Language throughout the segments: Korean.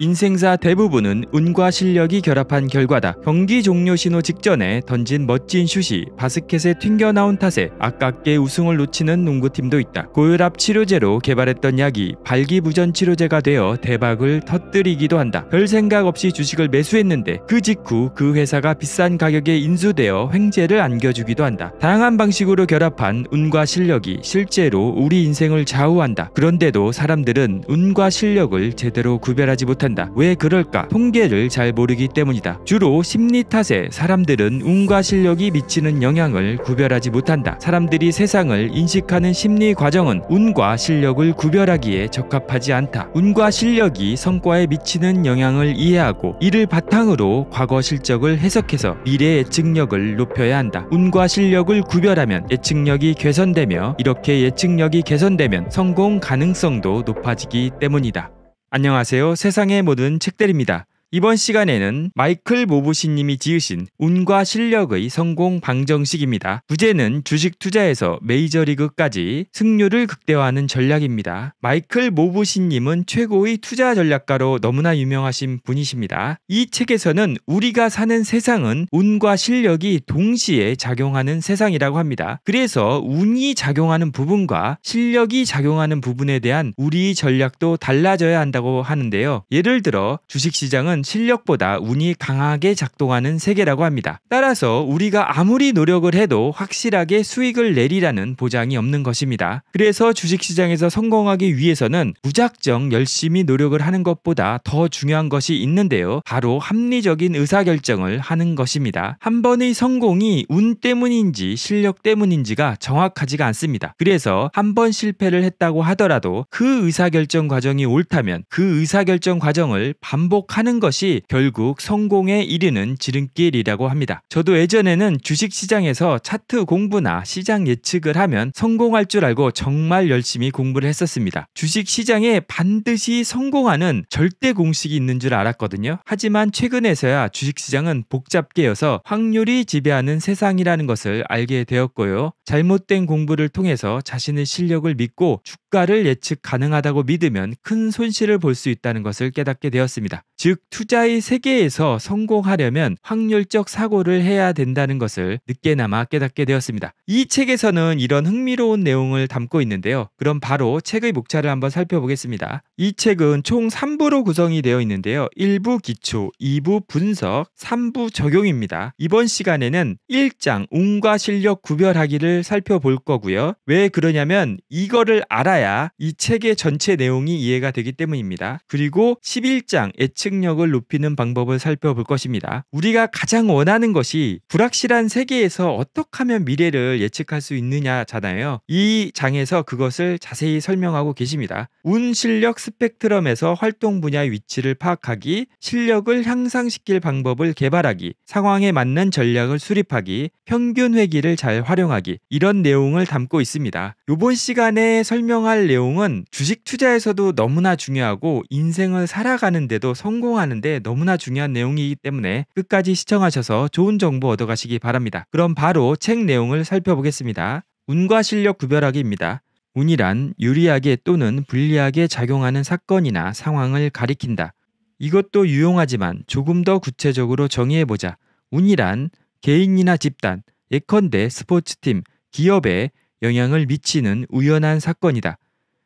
인생사 대부분은 운과 실력이 결합한 결과다. 경기 종료 신호 직전에 던진 멋진 슛이 바스켓에 튕겨나온 탓에 아깝게 우승을 놓치는 농구팀도 있다. 고혈압 치료제로 개발했던 약이 발기부전 치료제가 되어 대박을 터뜨리기도 한다. 별 생각 없이 주식을 매수했는데 그 직후 그 회사가 비싼 가격에 인수되어 횡재를 안겨주기도 한다. 다양한 방식으로 결합한 운과 실력이 실제로 우리 인생을 좌우한다. 그런데도 사람들은 운과 실력을 제대로 구별하지 못한다. 못한다. 왜 그럴까? 통계를 잘 모르기 때문이다. 주로 심리 탓에 사람들은 운과 실력이 미치는 영향을 구별하지 못한다. 사람들이 세상을 인식하는 심리 과정은 운과 실력을 구별하기에 적합하지 않다. 운과 실력이 성과에 미치는 영향을 이해하고 이를 바탕으로 과거 실적을 해석해서 미래 예측력을 높여야 한다. 운과 실력을 구별하면 예측력이 개선되며 이렇게 예측력이 개선되면 성공 가능성도 높아지기 때문이다. 안녕하세요. 세상의 모든 책들입니다. 이번 시간에는 마이클 모부시님이 지으신 운과 실력의 성공 방정식입니다. 부제는 주식 투자에서 메이저리그까지 승률을 극대화하는 전략입니다. 마이클 모부시님은 최고의 투자 전략가로 너무나 유명하신 분이십니다. 이 책에서는 우리가 사는 세상은 운과 실력이 동시에 작용하는 세상이라고 합니다. 그래서 운이 작용하는 부분과 실력이 작용하는 부분에 대한 우리 전략도 달라져야 한다고 하는데요. 예를 들어 주식시장은 실력보다 운이 강하게 작동하는 세계라고 합니다. 따라서 우리가 아무리 노력을 해도 확실하게 수익을 내리라는 보장이 없는 것입니다. 그래서 주식시장에서 성공하기 위해서는 무작정 열심히 노력을 하는 것보다 더 중요한 것이 있는데요. 바로 합리적인 의사결정을 하는 것입니다. 한 번의 성공이 운 때문인지 실력 때문인지가 정확하지가 않습니다. 그래서 한 번 실패를 했다고 하더라도 그 의사결정 과정이 옳다면 그 의사결정 과정을 반복하는 것이 것이 결국 성공에 이르는 지름길이라고 합니다. 저도 예전에는 주식시장에서 차트 공부나 시장 예측을 하면 성공할 줄 알고 정말 열심히 공부를 했었습니다. 주식시장에 반드시 성공하는 절대 공식이 있는 줄 알았거든요. 하지만 최근에서야 주식시장은 복잡계여서 확률이 지배하는 세상이라는 것을 알게 되었고요. 잘못된 공부를 통해서 자신의 실력을 믿고 주가를 예측 가능하다고 믿으면 큰 손실을 볼 수 있다는 것을 깨닫게 되었습니다. 즉, 투 투자의 세계에서 성공하려면 확률적 사고를 해야 된다는 것을 늦게나마 깨닫게 되었습니다. 이 책에서는 이런 흥미로운 내용을 담고 있는데요. 그럼 바로 책의 목차를 한번 살펴보겠습니다. 이 책은 총 3부로 구성이 되어 있는데요. 1부 기초, 2부 분석, 3부 적용입니다. 이번 시간에는 1장 운과 실력 구별하기를 살펴볼 거고요. 왜 그러냐면 이거를 알아야 이 책의 전체 내용이 이해가 되기 때문입니다. 그리고 11장 예측력을 능력을 높이는 방법을 살펴볼 것입니다. 우리가 가장 원하는 것이 불확실한 세계에서 어떻게 하면 미래를 예측할 수 있느냐잖아요. 이 장에서 그것을 자세히 설명하고 계십니다. 운 실력 스펙트럼에서 활동 분야의 위치를 파악하기, 실력을 향상시킬 방법을 개발하기, 상황에 맞는 전략을 수립하기, 평균 회기를 잘 활용하기 이런 내용을 담고 있습니다. 이번 시간에 설명할 내용은 주식 투자에서도 너무나 중요하고 인생을 살아가는데도 성공하는 하는데 너무나 중요한 내용이기 때문에 끝까지 시청하셔서 좋은 정보 얻어가시기 바랍니다. 그럼 바로 책 내용을 살펴보겠습니다. 운과 실력 구별하기입니다. 운이란 유리하게 또는 불리하게 작용하는 사건이나 상황을 가리킨다. 이것도 유용하지만 조금 더 구체적으로 정의해보자. 운이란 개인이나 집단, 예컨대 스포츠팀, 기업에 영향을 미치는 우연한 사건이다.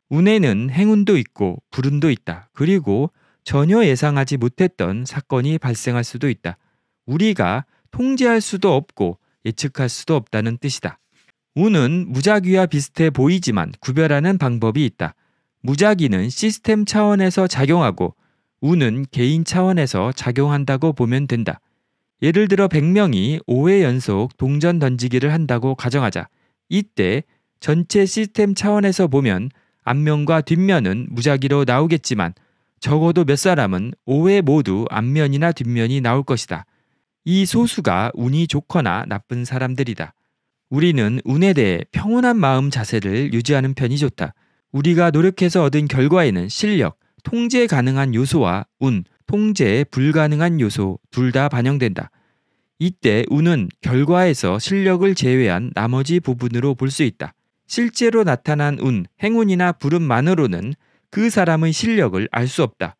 운에는 행운도 있고 불운도 있다. 그리고 전혀 예상하지 못했던 사건이 발생할 수도 있다. 우리가 통제할 수도 없고 예측할 수도 없다는 뜻이다. 운은 무작위와 비슷해 보이지만 구별하는 방법이 있다. 무작위는 시스템 차원에서 작용하고 운은 개인 차원에서 작용한다고 보면 된다. 예를 들어 100명이 5회 연속 동전 던지기를 한다고 가정하자. 이때 전체 시스템 차원에서 보면 앞면과 뒷면은 무작위로 나오겠지만 적어도 몇 사람은 5회 모두 앞면이나 뒷면이 나올 것이다. 이 소수가 운이 좋거나 나쁜 사람들이다. 우리는 운에 대해 평온한 마음 자세를 유지하는 편이 좋다. 우리가 노력해서 얻은 결과에는 실력, 통제 가능한 요소와 운, 통제 불가능한 요소 둘 다 반영된다. 이때 운은 결과에서 실력을 제외한 나머지 부분으로 볼 수 있다. 실제로 나타난 운, 행운이나 부름만으로는 그 사람의 실력을 알 수 없다.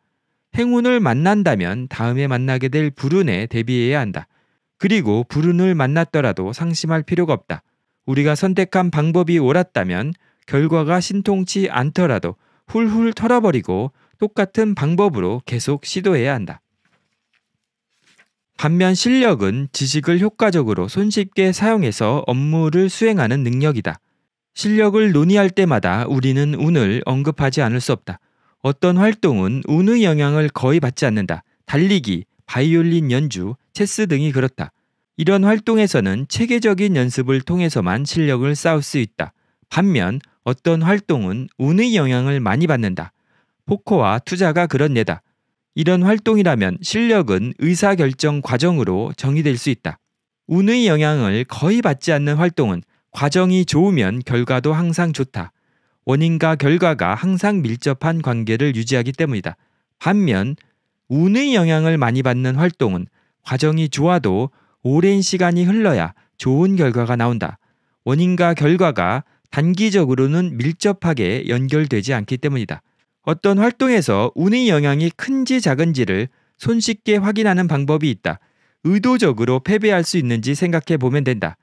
행운을 만난다면 다음에 만나게 될 불운에 대비해야 한다. 그리고 불운을 만났더라도 상심할 필요가 없다. 우리가 선택한 방법이 옳았다면 결과가 신통치 않더라도 훌훌 털어버리고 똑같은 방법으로 계속 시도해야 한다. 반면 실력은 지식을 효과적으로 손쉽게 사용해서 업무를 수행하는 능력이다. 실력을 논의할 때마다 우리는 운을 언급하지 않을 수 없다. 어떤 활동은 운의 영향을 거의 받지 않는다. 달리기, 바이올린 연주, 체스 등이 그렇다. 이런 활동에서는 체계적인 연습을 통해서만 실력을 쌓을 수 있다. 반면 어떤 활동은 운의 영향을 많이 받는다. 포커와 투자가 그런 예다. 이런 활동이라면 실력은 의사결정 과정으로 정의될 수 있다. 운의 영향을 거의 받지 않는 활동은 과정이 좋으면 결과도 항상 좋다. 원인과 결과가 항상 밀접한 관계를 유지하기 때문이다. 반면 운의 영향을 많이 받는 활동은 과정이 좋아도 오랜 시간이 흘러야 좋은 결과가 나온다. 원인과 결과가 단기적으로는 밀접하게 연결되지 않기 때문이다. 어떤 활동에서 운의 영향이 큰지 작은지를 손쉽게 확인하는 방법이 있다. 의도적으로 패배할 수 있는지 생각해 보면 된다.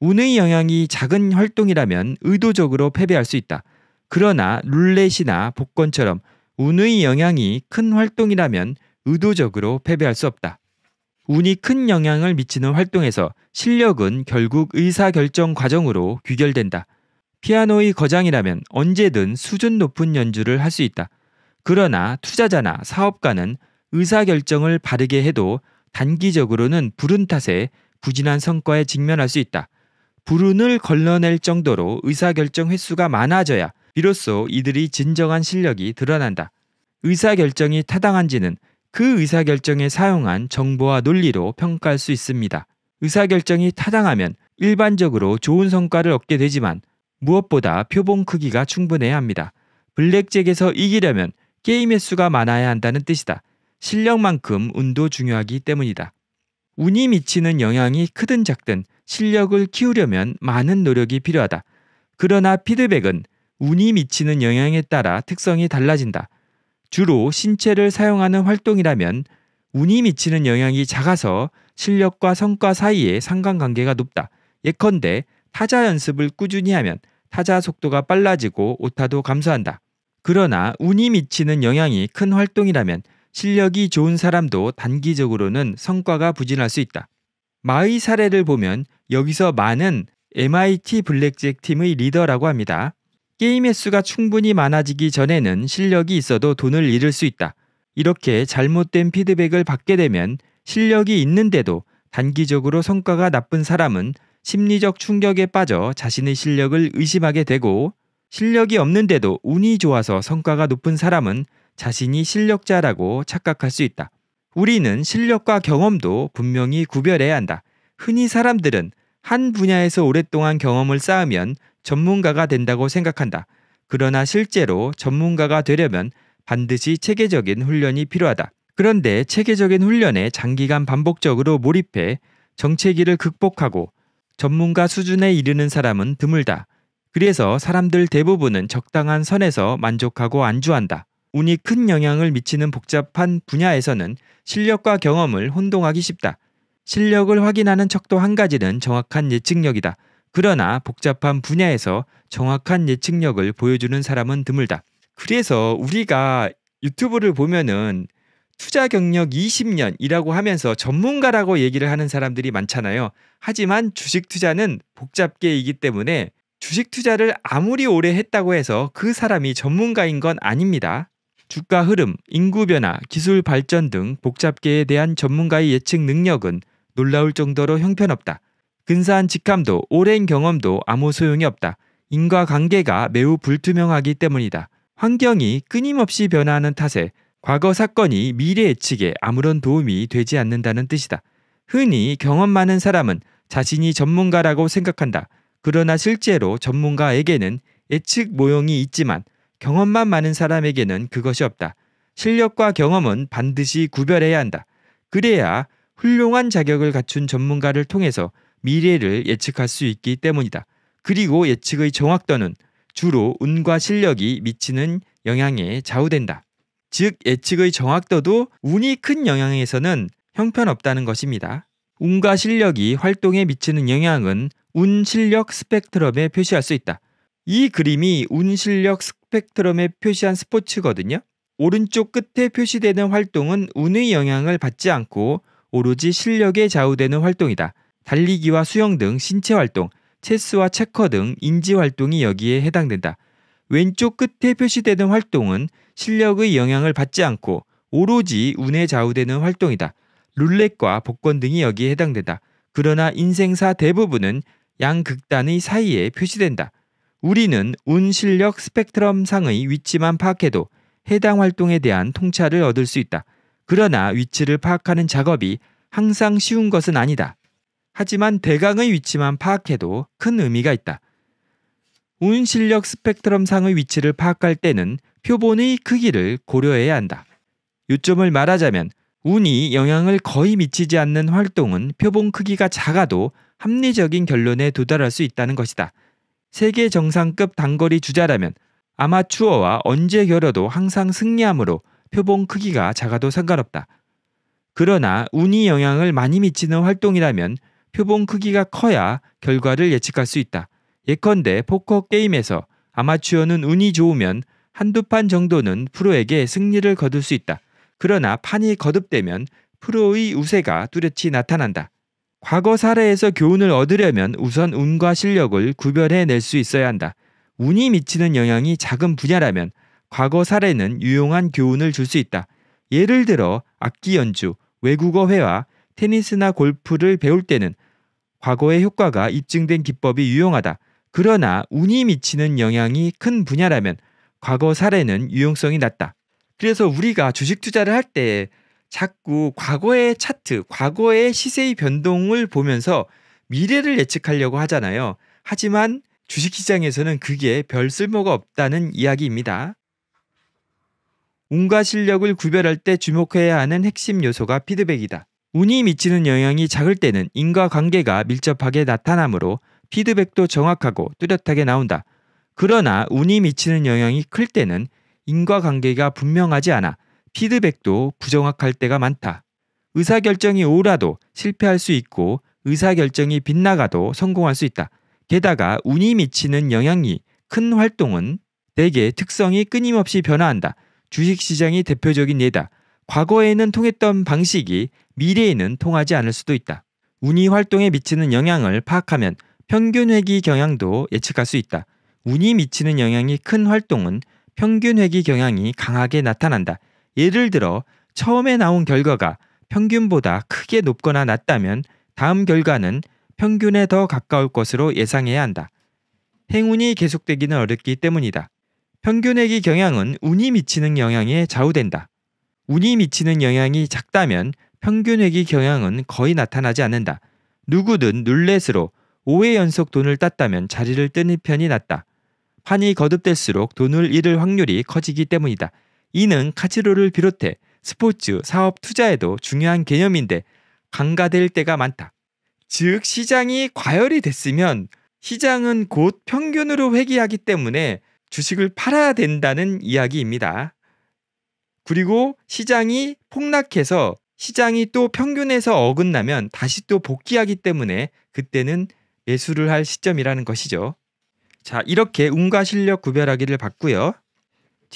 운의 영향이 작은 활동이라면 의도적으로 패배할 수 있다. 그러나 룰렛이나 복권처럼 운의 영향이 큰 활동이라면 의도적으로 패배할 수 없다. 운이 큰 영향을 미치는 활동에서 실력은 결국 의사결정 과정으로 귀결된다. 피아노의 거장이라면 언제든 수준 높은 연주를 할 수 있다. 그러나 투자자나 사업가는 의사결정을 바르게 해도 단기적으로는 부른 탓에 부진한 성과에 직면할 수 있다. 불운을 걸러낼 정도로 의사결정 횟수가 많아져야 비로소 이들이 진정한 실력이 드러난다. 의사결정이 타당한지는 그 의사결정에 사용한 정보와 논리로 평가할 수 있습니다. 의사결정이 타당하면 일반적으로 좋은 성과를 얻게 되지만 무엇보다 표본 크기가 충분해야 합니다. 블랙잭에서 이기려면 게임횟 수가 많아야 한다는 뜻이다. 실력만큼 운도 중요하기 때문이다. 운이 미치는 영향이 크든 작든 실력을 키우려면 많은 노력이 필요하다. 그러나 피드백은 운이 미치는 영향에 따라 특성이 달라진다. 주로 신체를 사용하는 활동이라면 운이 미치는 영향이 작아서 실력과 성과 사이의 상관관계가 높다. 예컨대 타자 연습을 꾸준히 하면 타자 속도가 빨라지고 오타도 감소한다. 그러나 운이 미치는 영향이 큰 활동이라면 실력이 좋은 사람도 단기적으로는 성과가 부진할 수 있다. 마의 사례를 보면 여기서 마는 MIT 블랙잭 팀의 리더라고 합니다. 게임 횟수가 충분히 많아지기 전에는 실력이 있어도 돈을 잃을 수 있다. 이렇게 잘못된 피드백을 받게 되면 실력이 있는데도 단기적으로 성과가 나쁜 사람은 심리적 충격에 빠져 자신의 실력을 의심하게 되고 실력이 없는데도 운이 좋아서 성과가 높은 사람은 자신이 실력자라고 착각할 수 있다. 우리는 실력과 경험도 분명히 구별해야 한다. 흔히 사람들은 한 분야에서 오랫동안 경험을 쌓으면 전문가가 된다고 생각한다. 그러나 실제로 전문가가 되려면 반드시 체계적인 훈련이 필요하다. 그런데 체계적인 훈련에 장기간 반복적으로 몰입해 정체기를 극복하고 전문가 수준에 이르는 사람은 드물다. 그래서 사람들 대부분은 적당한 선에서 만족하고 안주한다. 운이 큰 영향을 미치는 복잡한 분야에서는 실력과 경험을 혼동하기 쉽다. 실력을 확인하는 척도 한 가지는 정확한 예측력이다. 그러나 복잡한 분야에서 정확한 예측력을 보여주는 사람은 드물다. 그래서 우리가 유튜브를 보면은 투자 경력 20년이라고 하면서 전문가라고 얘기를 하는 사람들이 많잖아요. 하지만 주식 투자는 복잡계이기 때문에 주식 투자를 아무리 오래 했다고 해서 그 사람이 전문가인 건 아닙니다. 주가 흐름, 인구 변화, 기술 발전 등 복잡계에 대한 전문가의 예측 능력은 놀라울 정도로 형편없다. 근사한 직함도 오랜 경험도 아무 소용이 없다. 인과 관계가 매우 불투명하기 때문이다. 환경이 끊임없이 변화하는 탓에 과거 사건이 미래 예측에 아무런 도움이 되지 않는다는 뜻이다. 흔히 경험 많은 사람은 자신이 전문가라고 생각한다. 그러나 실제로 전문가에게는 예측 모형이 있지만 경험만 많은 사람에게는 그것이 없다. 실력과 경험은 반드시 구별해야 한다. 그래야 훌륭한 자격을 갖춘 전문가를 통해서 미래를 예측할 수 있기 때문이다. 그리고 예측의 정확도는 주로 운과 실력이 미치는 영향에 좌우된다. 즉 예측의 정확도도 운이 큰 영향에서는 형편없다는 것입니다. 운과 실력이 활동에 미치는 영향은 운 실력 스펙트럼에 표시할 수 있다. 이 그림이 운 실력 스펙트럼 스펙트럼에 표시한 스포츠거든요. 오른쪽 끝에 표시되는 활동은 운의 영향을 받지 않고 오로지 실력에 좌우되는 활동이다. 달리기와 수영 등 신체 활동, 체스와 체커 등 인지 활동이 여기에 해당된다. 왼쪽 끝에 표시되는 활동은 실력의 영향을 받지 않고 오로지 운에 좌우되는 활동이다. 룰렛과 복권 등이 여기에 해당된다. 그러나 인생사 대부분은 양 극단의 사이에 표시된다. 우리는 운 실력 스펙트럼 상의 위치만 파악해도 해당 활동에 대한 통찰을 얻을 수 있다. 그러나 위치를 파악하는 작업이 항상 쉬운 것은 아니다. 하지만 대강의 위치만 파악해도 큰 의미가 있다. 운 실력 스펙트럼 상의 위치를 파악할 때는 표본의 크기를 고려해야 한다. 요점을 말하자면 운이 영향을 거의 미치지 않는 활동은 표본 크기가 작아도 합리적인 결론에 도달할 수 있다는 것이다. 세계 정상급 단거리 주자라면 아마추어와 언제 결뤄도 항상 승리함으로 표본 크기가 작아도 상관없다. 그러나 운이 영향을 많이 미치는 활동이라면 표본 크기가 커야 결과를 예측할 수 있다. 예컨대 포커 게임에서 아마추어는 운이 좋으면 한두 판 정도는 프로에게 승리를 거둘 수 있다. 그러나 판이 거듭되면 프로의 우세가 뚜렷이 나타난다. 과거 사례에서 교훈을 얻으려면 우선 운과 실력을 구별해낼 수 있어야 한다. 운이 미치는 영향이 작은 분야라면 과거 사례는 유용한 교훈을 줄 수 있다. 예를 들어 악기 연주, 외국어 회화, 테니스나 골프를 배울 때는 과거의 효과가 입증된 기법이 유용하다. 그러나 운이 미치는 영향이 큰 분야라면 과거 사례는 유용성이 낮다. 그래서 우리가 주식 투자를 할때 자꾸 과거의 차트, 과거의 시세의 변동을 보면서 미래를 예측하려고 하잖아요. 하지만 주식시장에서는 그게 별 쓸모가 없다는 이야기입니다. 운과 실력을 구별할 때 주목해야 하는 핵심 요소가 피드백이다. 운이 미치는 영향이 작을 때는 인과 관계가 밀접하게 나타나므로 피드백도 정확하고 뚜렷하게 나온다. 그러나 운이 미치는 영향이 클 때는 인과 관계가 분명하지 않아 피드백도 부정확할 때가 많다. 의사결정이 오라도 실패할 수 있고 의사결정이 빗나가도 성공할 수 있다. 게다가 운이 미치는 영향이 큰 활동은 대개 특성이 끊임없이 변화한다. 주식시장이 대표적인 예다. 과거에는 통했던 방식이 미래에는 통하지 않을 수도 있다. 운이 활동에 미치는 영향을 파악하면 평균 회귀 경향도 예측할 수 있다. 운이 미치는 영향이 큰 활동은 평균 회귀 경향이 강하게 나타난다. 예를 들어 처음에 나온 결과가 평균보다 크게 높거나 낮다면 다음 결과는 평균에 더 가까울 것으로 예상해야 한다. 행운이 계속되기는 어렵기 때문이다. 평균액의 경향은 운이 미치는 영향에 좌우된다. 운이 미치는 영향이 작다면 평균액의 경향은 거의 나타나지 않는다. 누구든 룰렛으로 5회 연속 돈을 땄다면 자리를 뜨는 편이 낫다. 판이 거듭될수록 돈을 잃을 확률이 커지기 때문이다. 이는 카지로를 비롯해 스포츠 사업 투자에도 중요한 개념인데 강가될 때가 많다. 즉 시장이 과열이 됐으면 시장은 곧 평균으로 회귀하기 때문에 주식을 팔아야 된다는 이야기입니다. 그리고 시장이 폭락해서 시장이 또 평균에서 어긋나면 다시 또 복귀하기 때문에 그때는 매수를 할 시점이라는 것이죠. 자, 이렇게 운과 실력 구별하기를 봤고요.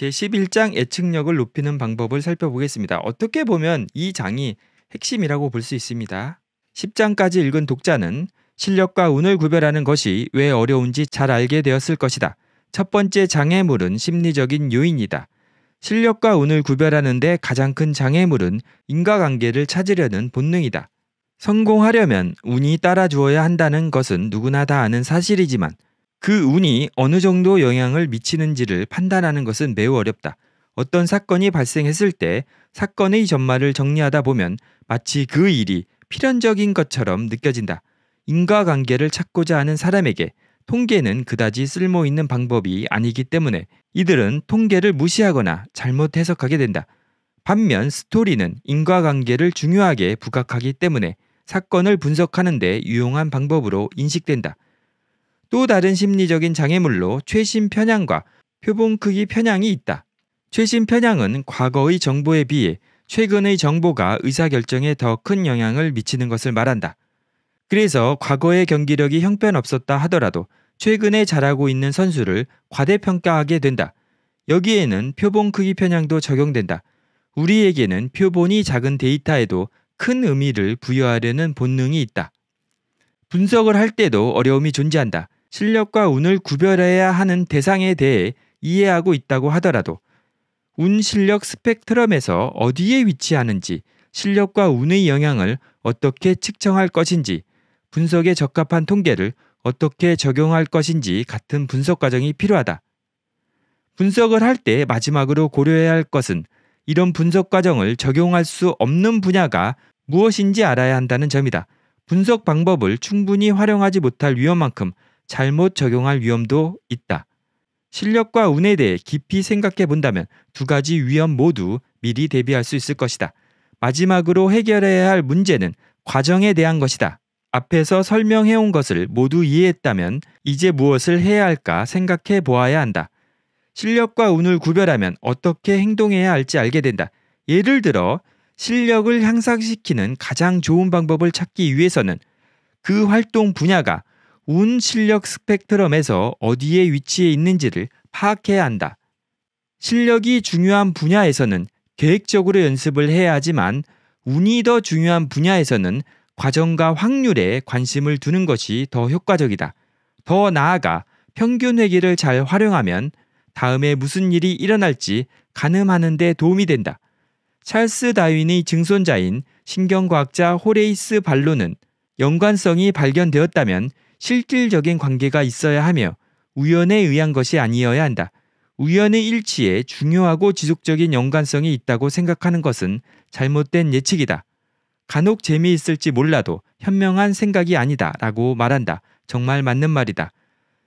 제11장 예측력을 높이는 방법을 살펴보겠습니다. 어떻게 보면 이 장이 핵심이라고 볼 수 있습니다. 10장까지 읽은 독자는 실력과 운을 구별하는 것이 왜 어려운지 잘 알게 되었을 것이다. 첫 번째 장애물은 심리적인 요인이다. 실력과 운을 구별하는데 가장 큰 장애물은 인과관계를 찾으려는 본능이다. 성공하려면 운이 따라주어야 한다는 것은 누구나 다 아는 사실이지만 그 운이 어느 정도 영향을 미치는지를 판단하는 것은 매우 어렵다. 어떤 사건이 발생했을 때 사건의 전말을 정리하다 보면 마치 그 일이 필연적인 것처럼 느껴진다. 인과관계를 찾고자 하는 사람에게 통계는 그다지 쓸모 있는 방법이 아니기 때문에 이들은 통계를 무시하거나 잘못 해석하게 된다. 반면 스토리는 인과관계를 중요하게 부각하기 때문에 사건을 분석하는데 유용한 방법으로 인식된다. 또 다른 심리적인 장애물로 최신 편향과 표본 크기 편향이 있다. 최신 편향은 과거의 정보에 비해 최근의 정보가 의사결정에 더 큰 영향을 미치는 것을 말한다. 그래서 과거의 경기력이 형편없었다 하더라도 최근에 잘하고 있는 선수를 과대평가하게 된다. 여기에는 표본 크기 편향도 적용된다. 우리에게는 표본이 작은 데이터에도 큰 의미를 부여하려는 본능이 있다. 분석을 할 때도 어려움이 존재한다. 실력과 운을 구별해야 하는 대상에 대해 이해하고 있다고 하더라도 운 실력 스펙트럼에서 어디에 위치하는지 실력과 운의 영향을 어떻게 측정할 것인지 분석에 적합한 통계를 어떻게 적용할 것인지 같은 분석 과정이 필요하다. 분석을 할 때 마지막으로 고려해야 할 것은 이런 분석 과정을 적용할 수 없는 분야가 무엇인지 알아야 한다는 점이다. 분석 방법을 충분히 활용하지 못할 위험만큼 잘못 적용할 위험도 있다. 실력과 운에 대해 깊이 생각해 본다면 두 가지 위험 모두 미리 대비할 수 있을 것이다. 마지막으로 해결해야 할 문제는 과정에 대한 것이다. 앞에서 설명해 온 것을 모두 이해했다면 이제 무엇을 해야 할까 생각해 보아야 한다. 실력과 운을 구별하면 어떻게 행동해야 할지 알게 된다. 예를 들어 실력을 향상시키는 가장 좋은 방법을 찾기 위해서는 그 활동 분야가 운 실력 스펙트럼에서 어디에 위치해 있는지를 파악해야 한다. 실력이 중요한 분야에서는 계획적으로 연습을 해야 하지만 운이 더 중요한 분야에서는 과정과 확률에 관심을 두는 것이 더 효과적이다. 더 나아가 평균 회계를잘 활용하면 다음에 무슨 일이 일어날지 가늠하는 데 도움이 된다. 찰스 다윈의 증손자인 신경과학자 호레이스 발로는 연관성이 발견되었다면 실질적인 관계가 있어야 하며 우연에 의한 것이 아니어야 한다. 우연의 일치에 중요하고 지속적인 연관성이 있다고 생각하는 것은 잘못된 예측이다. 간혹 재미있을지 몰라도 현명한 생각이 아니다. 라고 말한다. 정말 맞는 말이다.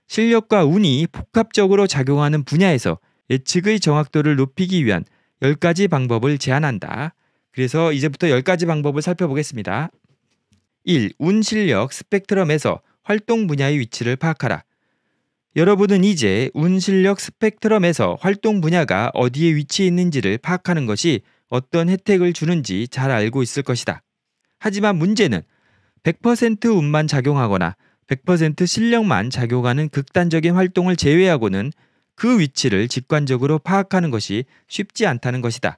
실력과 운이 복합적으로 작용하는 분야에서 예측의 정확도를 높이기 위한 10가지 방법을 제안한다. 그래서 이제부터 10가지 방법을 살펴보겠습니다. 1. 운 실력 스펙트럼에서 활동 분야의 위치를 파악하라. 여러분은 이제 운 실력 스펙트럼에서 활동 분야가 어디에 위치해 있는지를 파악하는 것이 어떤 혜택을 주는지 잘 알고 있을 것이다. 하지만 문제는 100% 운만 작용하거나 100% 실력만 작용하는 극단적인 활동을 제외하고는 그 위치를 직관적으로 파악하는 것이 쉽지 않다는 것이다.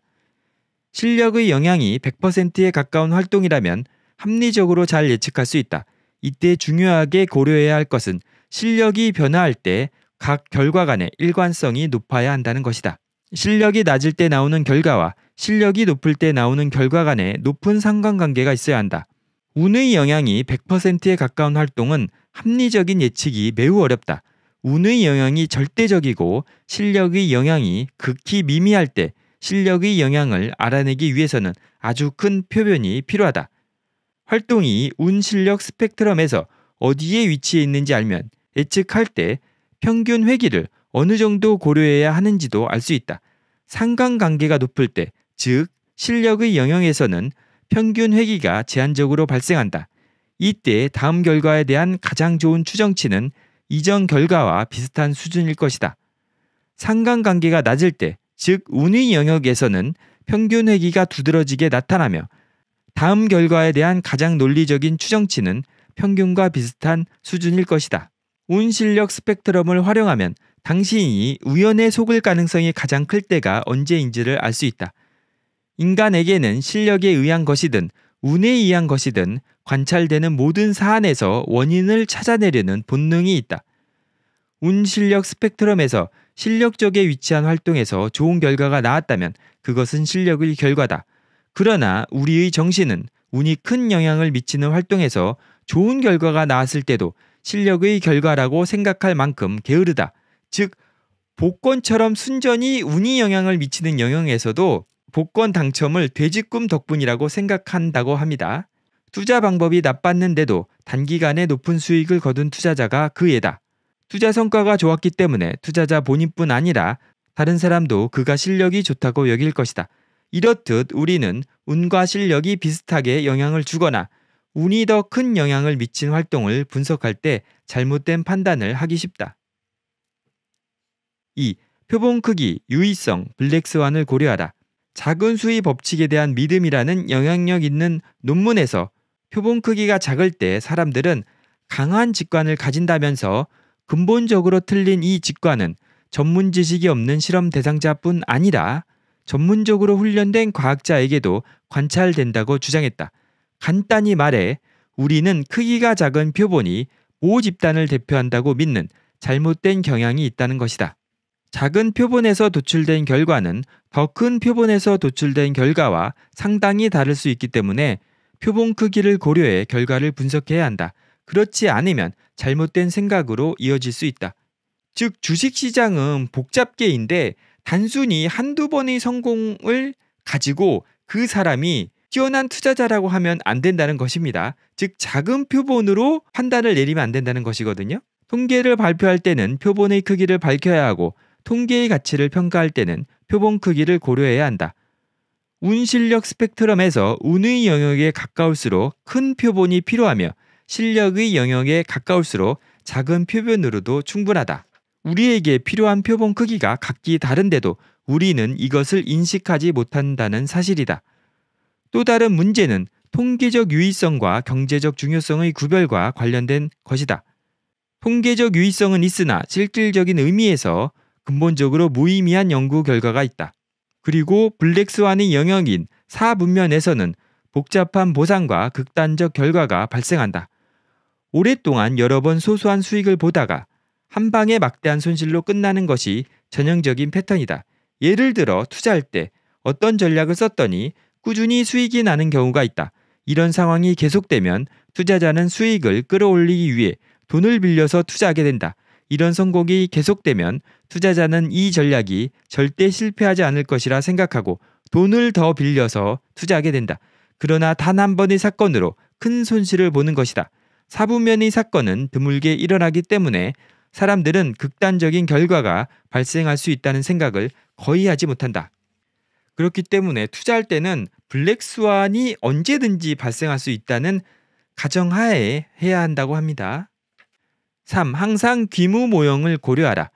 실력의 영향이 100%에 가까운 활동이라면 합리적으로 잘 예측할 수 있다. 이때 중요하게 고려해야 할 것은 실력이 변화할 때 각 결과 간의 일관성이 높아야 한다는 것이다. 실력이 낮을 때 나오는 결과와 실력이 높을 때 나오는 결과 간에 높은 상관관계가 있어야 한다. 운의 영향이 100%에 가까운 활동은 합리적인 예측이 매우 어렵다. 운의 영향이 절대적이고 실력의 영향이 극히 미미할 때 실력의 영향을 알아내기 위해서는 아주 큰 표변이 필요하다. 활동이 운 실력 스펙트럼에서 어디에 위치해 있는지 알면 예측할 때 평균 회기를 어느 정도 고려해야 하는지도 알 수 있다. 상관관계가 높을 때, 즉 실력의 영역에서는 평균 회기가 제한적으로 발생한다. 이때 다음 결과에 대한 가장 좋은 추정치는 이전 결과와 비슷한 수준일 것이다. 상관관계가 낮을 때, 즉 운의 영역에서는 평균 회기가 두드러지게 나타나며 다음 결과에 대한 가장 논리적인 추정치는 평균과 비슷한 수준일 것이다. 운 실력 스펙트럼을 활용하면 당신이 우연에 속을 가능성이 가장 클 때가 언제인지를 알 수 있다. 인간에게는 실력에 의한 것이든 운에 의한 것이든 관찰되는 모든 사안에서 원인을 찾아내려는 본능이 있다. 운 실력 스펙트럼에서 실력 쪽에 위치한 활동에서 좋은 결과가 나왔다면 그것은 실력의 결과다. 그러나 우리의 정신은 운이 큰 영향을 미치는 활동에서 좋은 결과가 나왔을 때도 실력의 결과라고 생각할 만큼 게으르다. 즉, 복권처럼 순전히 운이 영향을 미치는 영역에서도 복권 당첨을 돼지꿈 덕분이라고 생각한다고 합니다. 투자 방법이 나빴는데도 단기간에 높은 수익을 거둔 투자자가 그 예다. 투자 성과가 좋았기 때문에 투자자 본인뿐 아니라 다른 사람도 그가 실력이 좋다고 여길 것이다. 이렇듯 우리는 운과 실력이 비슷하게 영향을 주거나 운이 더 큰 영향을 미친 활동을 분석할 때 잘못된 판단을 하기 쉽다. 2. 표본 크기, 유의성, 블랙스완을 고려하다 작은 수의 법칙에 대한 믿음이라는 영향력 있는 논문에서 표본 크기가 작을 때 사람들은 강한 직관을 가진다면서 근본적으로 틀린 이 직관은 전문 지식이 없는 실험 대상자뿐 아니라 전문적으로 훈련된 과학자에게도 관찰된다고 주장했다. 간단히 말해 우리는 크기가 작은 표본이 모 집단을 대표한다고 믿는 잘못된 경향이 있다는 것이다. 작은 표본에서 도출된 결과는 더 큰 표본에서 도출된 결과와 상당히 다를 수 있기 때문에 표본 크기를 고려해 결과를 분석해야 한다. 그렇지 않으면 잘못된 생각으로 이어질 수 있다. 즉, 주식시장은 복잡계인데 단순히 한두 번의 성공을 가지고 그 사람이 뛰어난 투자자라고 하면 안 된다는 것입니다. 즉 작은 표본으로 판단을 내리면 안 된다는 것이거든요. 통계를 발표할 때는 표본의 크기를 밝혀야 하고 통계의 가치를 평가할 때는 표본 크기를 고려해야 한다. 운 실력 스펙트럼에서 운의 영역에 가까울수록 큰 표본이 필요하며 실력의 영역에 가까울수록 작은 표본으로도 충분하다. 우리에게 필요한 표본 크기가 각기 다른데도 우리는 이것을 인식하지 못한다는 사실이다. 또 다른 문제는 통계적 유의성과 경제적 중요성의 구별과 관련된 것이다. 통계적 유의성은 있으나 실질적인 의미에서 근본적으로 무의미한 연구 결과가 있다. 그리고 블랙스완의 영역인 사분면에서는 복잡한 보상과 극단적 결과가 발생한다. 오랫동안 여러 번 소소한 수익을 보다가 한 방에 막대한 손실로 끝나는 것이 전형적인 패턴이다. 예를 들어 투자할 때 어떤 전략을 썼더니 꾸준히 수익이 나는 경우가 있다. 이런 상황이 계속되면 투자자는 수익을 끌어올리기 위해 돈을 빌려서 투자하게 된다. 이런 성공이 계속되면 투자자는 이 전략이 절대 실패하지 않을 것이라 생각하고 돈을 더 빌려서 투자하게 된다. 그러나 단 한 번의 사건으로 큰 손실을 보는 것이다. 사부면의 사건은 드물게 일어나기 때문에 사람들은 극단적인 결과가 발생할 수 있다는 생각을 거의 하지 못한다. 그렇기 때문에 투자할 때는 블랙스완이 언제든지 발생할 수 있다는 가정하에 해야 한다고 합니다. 3. 항상 귀무 모형을 고려하라.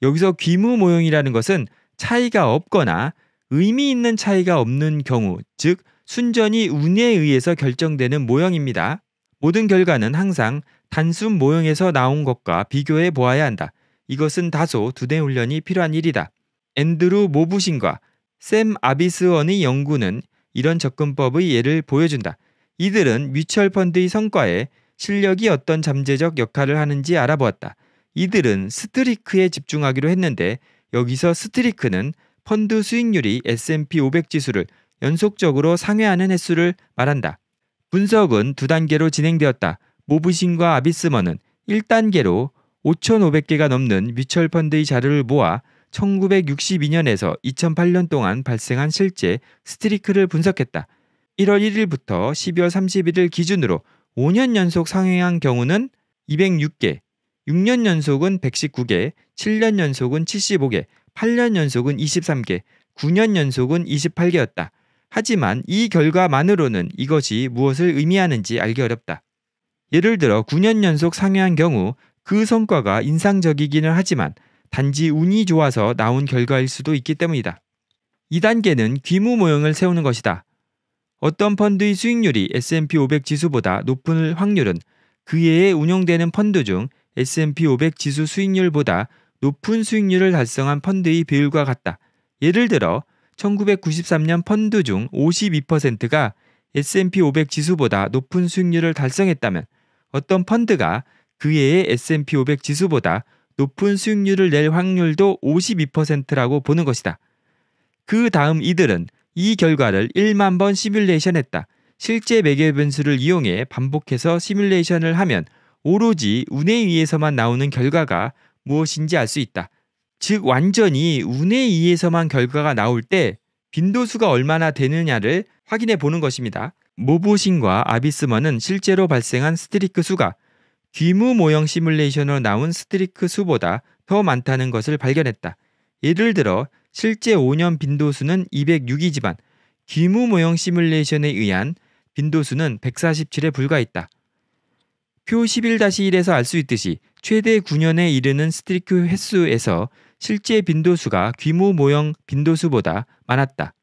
여기서 귀무 모형이라는 것은 차이가 없거나 의미 있는 차이가 없는 경우, 즉 순전히 운에 의해서 결정되는 모형입니다. 모든 결과는 항상 단순 모형에서 나온 것과 비교해 보아야 한다. 이것은 다소 두뇌 훈련이 필요한 일이다. 앤드루 모부신과 샘 아비스원의 연구는 이런 접근법의 예를 보여준다. 이들은 뮤추얼 펀드의 성과에 실력이 어떤 잠재적 역할을 하는지 알아보았다. 이들은 스트리크에 집중하기로 했는데 여기서 스트리크는 펀드 수익률이 S&P 500 지수를 연속적으로 상회하는 횟수를 말한다. 분석은 두 단계로 진행되었다. 모브신과 아비스먼은 1단계로 5,500개가 넘는 뮤추펀드의 자료를 모아 1962년에서 2008년 동안 발생한 실제 스트리크를 분석했다. 1월 1일부터 12월 31일 기준으로 5년 연속 상행한 경우는 206개, 6년 연속은 119개, 7년 연속은 75개, 8년 연속은 23개, 9년 연속은 28개였다. 하지만 이 결과만으로는 이것이 무엇을 의미하는지 알기 어렵다. 예를 들어 9년 연속 상회한 경우 그 성과가 인상적이기는 하지만 단지 운이 좋아서 나온 결과일 수도 있기 때문이다. 2단계는 귀무 모형을 세우는 것이다. 어떤 펀드의 수익률이 S&P 500 지수보다 높은 확률은 그 해에 운영되는 펀드 중 S&P 500 지수 수익률보다 높은 수익률을 달성한 펀드의 비율과 같다. 예를 들어 1993년 펀드 중 52%가 S&P 500 지수보다 높은 수익률을 달성했다면 어떤 펀드가 그 해의 S&P 500 지수보다 높은 수익률을 낼 확률도 52%라고 보는 것이다. 그 다음 이들은 이 결과를 1만 번 시뮬레이션했다. 실제 매개 변수를 이용해 반복해서 시뮬레이션을 하면 오로지 운에 의해서만 나오는 결과가 무엇인지 알 수 있다. 즉 완전히 운에 의해서만 결과가 나올 때 빈도수가 얼마나 되느냐를 확인해 보는 것입니다. 모부신과 아비스먼은 실제로 발생한 스트리크 수가 귀무 모형 시뮬레이션으로 나온 스트리크 수보다 더 많다는 것을 발견했다. 예를 들어 실제 5년 빈도수는 206이지만 귀무 모형 시뮬레이션에 의한 빈도수는 147에 불과했다. 표 11-1에서 알 수 있듯이 최대 9년에 이르는 스트리크 횟수에서 실제 빈도수가 귀무 모형 빈도수보다 많았다.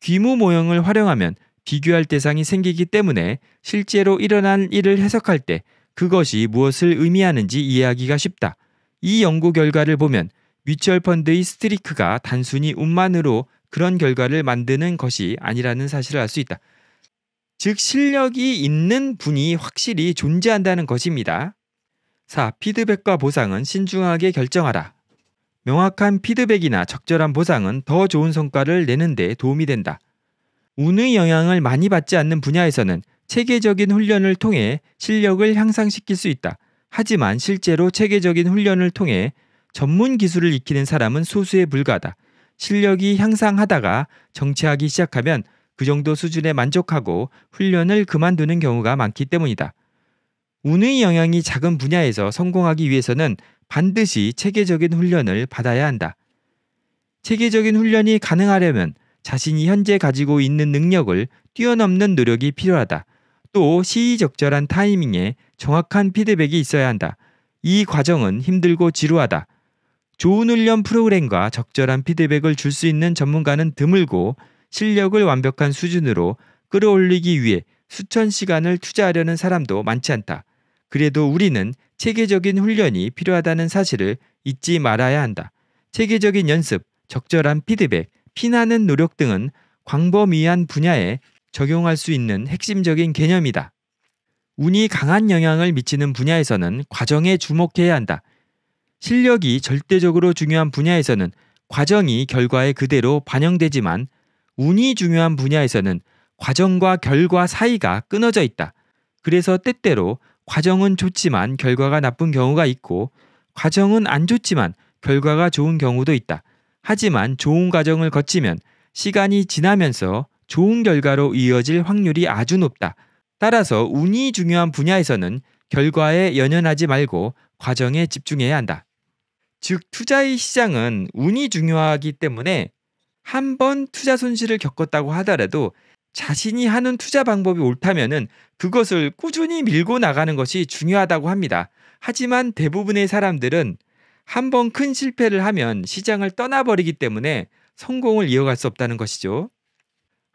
귀무 모형을 활용하면 비교할 대상이 생기기 때문에 실제로 일어난 일을 해석할 때 그것이 무엇을 의미하는지 이해하기가 쉽다. 이 연구 결과를 보면 뮤추얼 펀드의 스트리크가 단순히 운만으로 그런 결과를 만드는 것이 아니라는 사실을 알 수 있다. 즉 실력이 있는 분이 확실히 존재한다는 것입니다. 4. 피드백과 보상은 신중하게 결정하라. 명확한 피드백이나 적절한 보상은 더 좋은 성과를 내는 데 도움이 된다. 운의 영향을 많이 받지 않는 분야에서는 체계적인 훈련을 통해 실력을 향상시킬 수 있다. 하지만 실제로 체계적인 훈련을 통해 전문 기술을 익히는 사람은 소수에 불과하다. 실력이 향상하다가 정체하기 시작하면 그 정도 수준에 만족하고 훈련을 그만두는 경우가 많기 때문이다. 운의 영향이 작은 분야에서 성공하기 위해서는 반드시 체계적인 훈련을 받아야 한다. 체계적인 훈련이 가능하려면 자신이 현재 가지고 있는 능력을 뛰어넘는 노력이 필요하다. 또 시의적절한 타이밍에 정확한 피드백이 있어야 한다. 이 과정은 힘들고 지루하다. 좋은 훈련 프로그램과 적절한 피드백을 줄 수 있는 전문가는 드물고 실력을 완벽한 수준으로 끌어올리기 위해 수천 시간을 투자하려는 사람도 많지 않다. 그래도 우리는 체계적인 훈련이 필요하다는 사실을 잊지 말아야 한다. 체계적인 연습, 적절한 피드백, 피나는 노력 등은 광범위한 분야에 적용할 수 있는 핵심적인 개념이다. 운이 강한 영향을 미치는 분야에서는 과정에 주목해야 한다. 실력이 절대적으로 중요한 분야에서는 과정이 결과에 그대로 반영되지만 운이 중요한 분야에서는 과정과 결과 사이가 끊어져 있다. 그래서 때때로 과정은 좋지만 결과가 나쁜 경우가 있고 과정은 안 좋지만 결과가 좋은 경우도 있다. 하지만 좋은 과정을 거치면 시간이 지나면서 좋은 결과로 이어질 확률이 아주 높다. 따라서 운이 중요한 분야에서는 결과에 연연하지 말고 과정에 집중해야 한다. 즉, 투자의 시장은 운이 중요하기 때문에 한 번 투자 손실을 겪었다고 하더라도 자신이 하는 투자 방법이 옳다면 그것을 꾸준히 밀고 나가는 것이 중요하다고 합니다. 하지만 대부분의 사람들은 한번큰 실패를 하면 시장을 떠나버리기 때문에 성공을 이어갈 수 없다는 것이죠.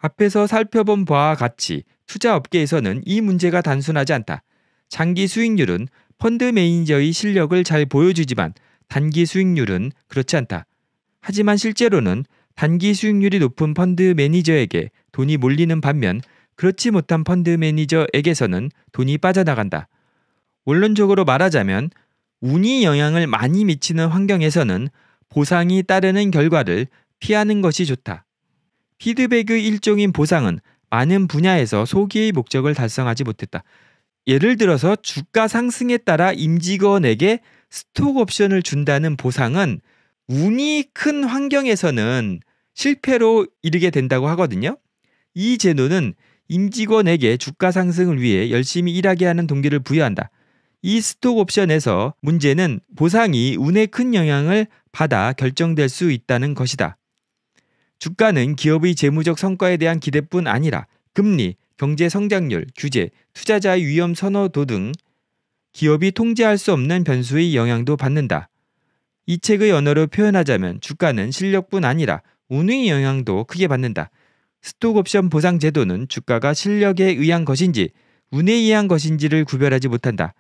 앞에서 살펴본 바와 같이 투자 업계에서는 이 문제가 단순하지 않다. 장기 수익률은 펀드 매니저의 실력을 잘 보여주지만 단기 수익률은 그렇지 않다. 하지만 실제로는 단기 수익률이 높은 펀드 매니저에게 돈이 몰리는 반면 그렇지 못한 펀드 매니저에게서는 돈이 빠져나간다. 원론적으로 말하자면 운이 영향을 많이 미치는 환경에서는 보상이 따르는 결과를 피하는 것이 좋다. 피드백의 일종인 보상은 많은 분야에서 소기의 목적을 달성하지 못했다. 예를 들어서 주가 상승에 따라 임직원에게 스톡 옵션을 준다는 보상은 운이 큰 환경에서는 실패로 이르게 된다고 하거든요. 이 제도는 임직원에게 주가 상승을 위해 열심히 일하게 하는 동기를 부여한다. 이 스톡 옵션에서 문제는 보상이 운에 큰 영향을 받아 결정될 수 있다는 것이다. 주가는 기업의 재무적 성과에 대한 기대뿐 아니라 금리, 경제 성장률, 규제, 투자자의 위험 선호도 등 기업이 통제할 수 없는 변수의 영향도 받는다. 이 책의 언어로 표현하자면 주가는 실력뿐 아니라 운의 영향도 크게 받는다. 스톡 옵션 보상 제도는 주가가 실력에 의한 것인지 운에 의한 것인지를 구별하지 못한다.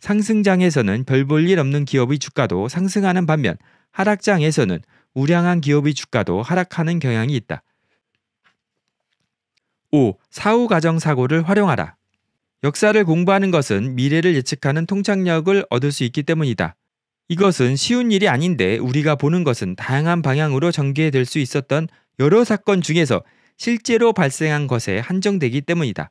상승장에서는 별 볼 일 없는 기업의 주가도 상승하는 반면 하락장에서는 우량한 기업의 주가도 하락하는 경향이 있다. 5. 사후 가정 사고를 활용하라. 역사를 공부하는 것은 미래를 예측하는 통찰력을 얻을 수 있기 때문이다. 이것은 쉬운 일이 아닌데 우리가 보는 것은 다양한 방향으로 전개될 수 있었던 여러 사건 중에서 실제로 발생한 것에 한정되기 때문이다.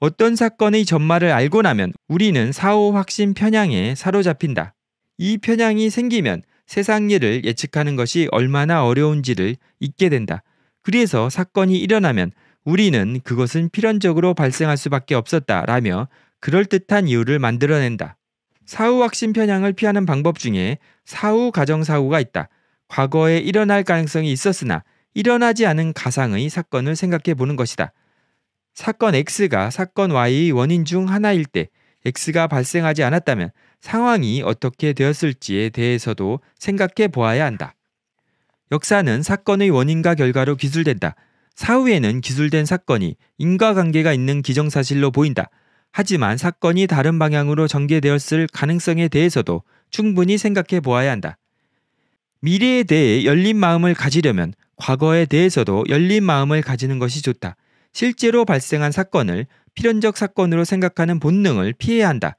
어떤 사건의 전말을 알고 나면 우리는 사후 확신 편향에 사로잡힌다. 이 편향이 생기면 세상 일을 예측하는 것이 얼마나 어려운지를 잊게 된다. 그래서 사건이 일어나면 우리는 그것은 필연적으로 발생할 수밖에 없었다. 라며 그럴듯한 이유를 만들어낸다. 사후 확신 편향을 피하는 방법 중에 사후 가정사고가 있다. 과거에 일어날 가능성이 있었으나 일어나지 않은 가상의 사건을 생각해 보는 것이다. 사건 X가 사건 Y의 원인 중 하나일 때 X가 발생하지 않았다면 상황이 어떻게 되었을지에 대해서도 생각해 보아야 한다. 역사는 사건의 원인과 결과로 기술된다. 사후에는 기술된 사건이 인과관계가 있는 기정사실로 보인다. 하지만 사건이 다른 방향으로 전개되었을 가능성에 대해서도 충분히 생각해 보아야 한다. 미래에 대해 열린 마음을 가지려면 과거에 대해서도 열린 마음을 가지는 것이 좋다. 실제로 발생한 사건을 필연적 사건으로 생각하는 본능을 피해야 한다.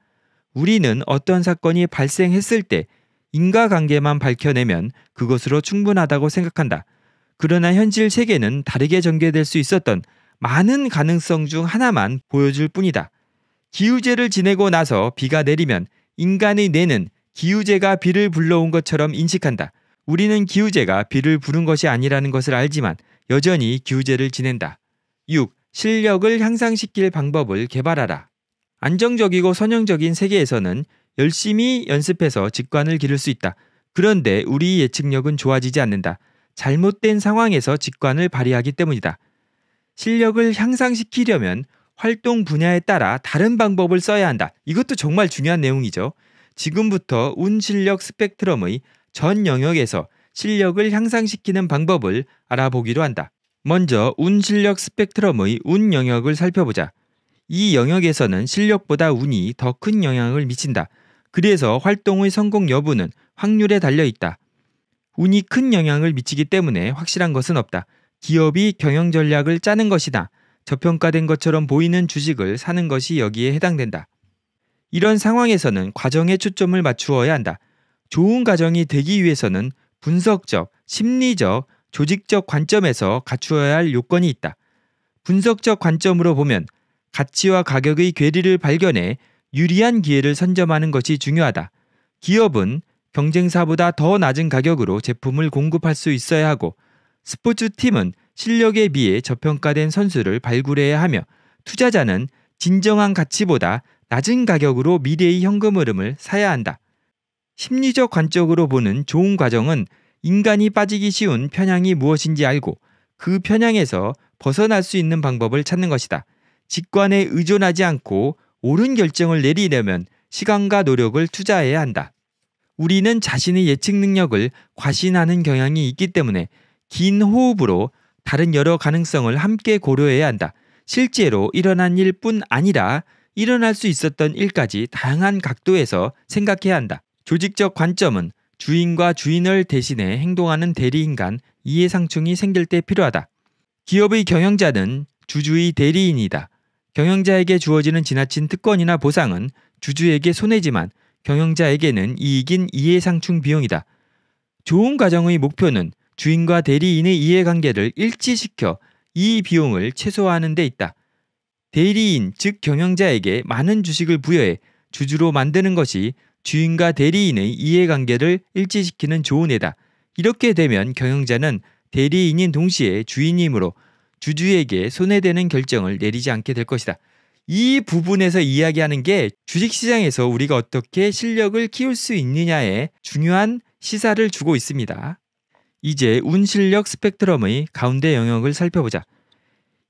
우리는 어떤 사건이 발생했을 때 인과관계만 밝혀내면 그것으로 충분하다고 생각한다. 그러나 현실 세계는 다르게 전개될 수 있었던 많은 가능성 중 하나만 보여줄 뿐이다. 기우제를 지내고 나서 비가 내리면 인간의 뇌는 기우제가 비를 불러온 것처럼 인식한다. 우리는 기우제가 비를 부른 것이 아니라는 것을 알지만 여전히 기우제를 지낸다. 6. 실력을 향상시킬 방법을 개발하라. 안정적이고 선형적인 세계에서는 열심히 연습해서 직관을 기를 수 있다. 그런데 우리 예측력은 좋아지지 않는다. 잘못된 상황에서 직관을 발휘하기 때문이다. 실력을 향상시키려면 활동 분야에 따라 다른 방법을 써야 한다. 이것도 정말 중요한 내용이죠. 지금부터 운 실력 스펙트럼의 전 영역에서 실력을 향상시키는 방법을 알아보기로 한다. 먼저 운 실력 스펙트럼의 운 영역을 살펴보자. 이 영역에서는 실력보다 운이 더 큰 영향을 미친다. 그래서 활동의 성공 여부는 확률에 달려 있다. 운이 큰 영향을 미치기 때문에 확실한 것은 없다. 기업이 경영 전략을 짜는 것이다. 저평가된 것처럼 보이는 주식을 사는 것이 여기에 해당된다. 이런 상황에서는 과정에 초점을 맞추어야 한다. 좋은 과정이 되기 위해서는 분석적, 심리적, 조직적 관점에서 갖추어야 할 요건이 있다. 분석적 관점으로 보면 가치와 가격의 괴리를 발견해 유리한 기회를 선점하는 것이 중요하다. 기업은 경쟁사보다 더 낮은 가격으로 제품을 공급할 수 있어야 하고 스포츠 팀은 실력에 비해 저평가된 선수를 발굴해야 하며 투자자는 진정한 가치보다 낮은 가격으로 미래의 현금 흐름을 사야 한다. 심리적 관점으로 보는 좋은 과정은 인간이 빠지기 쉬운 편향이 무엇인지 알고 그 편향에서 벗어날 수 있는 방법을 찾는 것이다. 직관에 의존하지 않고 옳은 결정을 내리려면 시간과 노력을 투자해야 한다. 우리는 자신의 예측 능력을 과신하는 경향이 있기 때문에 긴 호흡으로 다른 여러 가능성을 함께 고려해야 한다. 실제로 일어난 일뿐 아니라 일어날 수 있었던 일까지 다양한 각도에서 생각해야 한다. 조직적 관점은 주인과 주인을 대신해 행동하는 대리인간 이해상충이 생길 때 필요하다. 기업의 경영자는 주주의 대리인이다. 경영자에게 주어지는 지나친 특권이나 보상은 주주에게 손해지만 경영자에게는 이익인 이해상충 비용이다. 좋은 가정의 목표는 주인과 대리인의 이해관계를 일치시켜 이 비용을 최소화하는 데 있다. 대리인, 즉 경영자에게 많은 주식을 부여해 주주로 만드는 것이 주인과 대리인의 이해관계를 일치시키는 좋은 해다. 이렇게 되면 경영자는 대리인인 동시에 주인이므로 주주에게 손해되는 결정을 내리지 않게 될 것이다. 이 부분에서 이야기하는 게 주식시장에서 우리가 어떻게 실력을 키울 수 있느냐에 중요한 시사를 주고 있습니다. 이제 운 실력 스펙트럼의 가운데 영역을 살펴보자.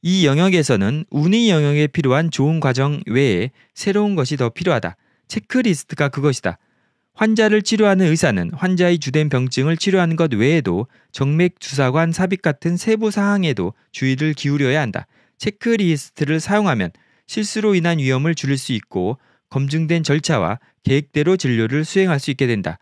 이 영역에서는 운의 영역에 필요한 좋은 과정 외에 새로운 것이 더 필요하다. 체크리스트가 그것이다. 환자를 치료하는 의사는 환자의 주된 병증을 치료하는 것 외에도 정맥 주사관 삽입 같은 세부 사항에도 주의를 기울여야 한다. 체크리스트를 사용하면 실수로 인한 위험을 줄일 수 있고 검증된 절차와 계획대로 진료를 수행할 수 있게 된다.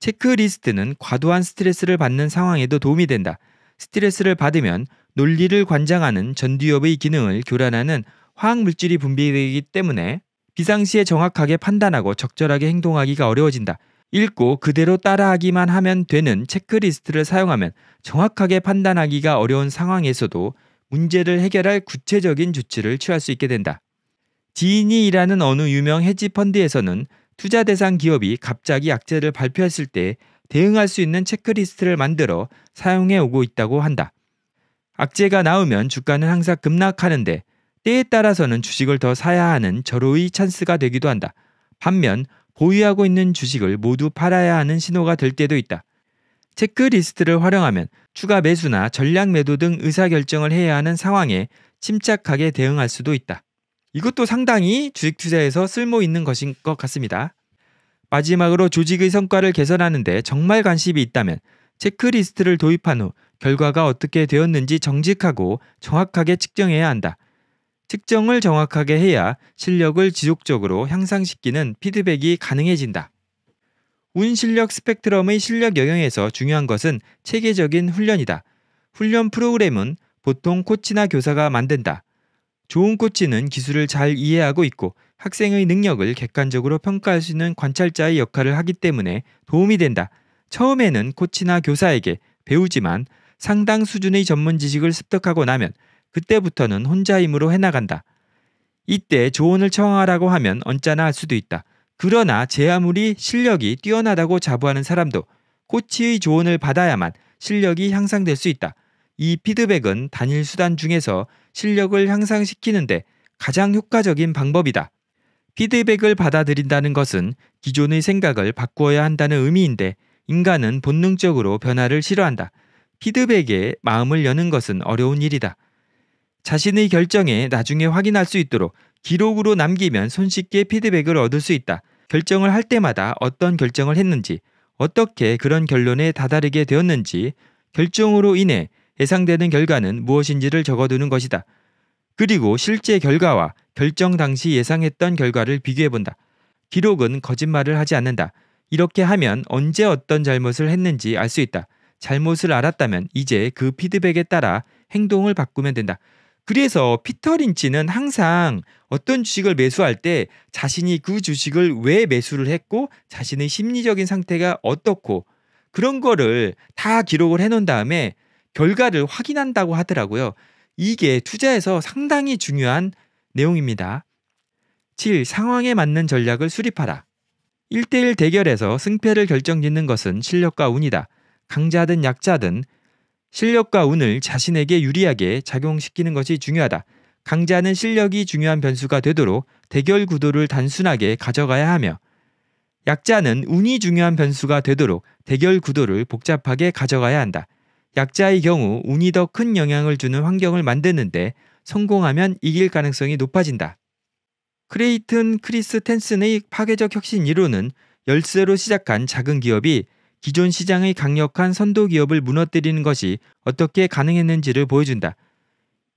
체크리스트는 과도한 스트레스를 받는 상황에도 도움이 된다. 스트레스를 받으면 논리를 관장하는 전두엽의 기능을 교란하는 화학물질이 분비되기 때문에 비상시에 정확하게 판단하고 적절하게 행동하기가 어려워진다. 읽고 그대로 따라하기만 하면 되는 체크리스트를 사용하면 정확하게 판단하기가 어려운 상황에서도 문제를 해결할 구체적인 조치를 취할 수 있게 된다. 지인이 일하는 어느 유명 헤지펀드에서는 투자 대상 기업이 갑자기 약재를 발표했을 때 대응할 수 있는 체크리스트를 만들어 사용해 오고 있다고 한다. 악재가 나오면 주가는 항상 급락하는데 때에 따라서는 주식을 더 사야 하는 절호의 찬스가 되기도 한다. 반면 보유하고 있는 주식을 모두 팔아야 하는 신호가 될 때도 있다. 체크리스트를 활용하면 추가 매수나 전략 매도 등 의사결정을 해야 하는 상황에 침착하게 대응할 수도 있다. 이것도 상당히 주식 투자에서 쓸모 있는 것인 것 같습니다. 마지막으로 조직의 성과를 개선하는데 정말 관심이 있다면 체크리스트를 도입한 후 결과가 어떻게 되었는지 정직하고 정확하게 측정해야 한다. 측정을 정확하게 해야 실력을 지속적으로 향상시키는 피드백이 가능해진다. 운 실력 스펙트럼의 실력 영역에서 중요한 것은 체계적인 훈련이다. 훈련 프로그램은 보통 코치나 교사가 만든다. 좋은 코치는 기술을 잘 이해하고 있고 학생의 능력을 객관적으로 평가할 수 있는 관찰자의 역할을 하기 때문에 도움이 된다. 처음에는 코치나 교사에게 배우지만 상당 수준의 전문 지식을 습득하고 나면 그때부터는 혼자 힘으로 해나간다. 이때 조언을 청하라고 하면 언짢아 할 수도 있다. 그러나 제 아무리 실력이 뛰어나다고 자부하는 사람도 코치의 조언을 받아야만 실력이 향상될 수 있다. 이 피드백은 단일 수단 중에서 실력을 향상시키는데 가장 효과적인 방법이다. 피드백을 받아들인다는 것은 기존의 생각을 바꾸어야 한다는 의미인데 인간은 본능적으로 변화를 싫어한다. 피드백에 마음을 여는 것은 어려운 일이다. 자신의 결정에 나중에 확인할 수 있도록 기록으로 남기면 손쉽게 피드백을 얻을 수 있다. 결정을 할 때마다 어떤 결정을 했는지, 어떻게 그런 결론에 다다르게 되었는지, 결정으로 인해 예상되는 결과는 무엇인지를 적어두는 것이다. 그리고 실제 결과와 결정 당시 예상했던 결과를 비교해 본다. 기록은 거짓말을 하지 않는다. 이렇게 하면 언제 어떤 잘못을 했는지 알 수 있다. 잘못을 알았다면 이제 그 피드백에 따라 행동을 바꾸면 된다. 그래서 피터 린치는 항상 어떤 주식을 매수할 때 자신이 그 주식을 왜 매수를 했고 자신의 심리적인 상태가 어떻고 그런 거를 다 기록을 해놓은 다음에 결과를 확인한다고 하더라고요. 이게 투자에서 상당히 중요한 내용입니다. 7. 상황에 맞는 전략을 수립하라. 1대1 대결에서 승패를 결정짓는 것은 실력과 운이다. 강자든 약자든 실력과 운을 자신에게 유리하게 작용시키는 것이 중요하다. 강자는 실력이 중요한 변수가 되도록 대결 구도를 단순하게 가져가야 하며 약자는 운이 중요한 변수가 되도록 대결 구도를 복잡하게 가져가야 한다. 약자의 경우 운이 더 큰 영향을 주는 환경을 만드는데 성공하면 이길 가능성이 높아진다. 크레이튼 크리스 텐슨의 파괴적 혁신 이론은 열쇠로 시작한 작은 기업이 기존 시장의 강력한 선도 기업을 무너뜨리는 것이 어떻게 가능했는지를 보여준다.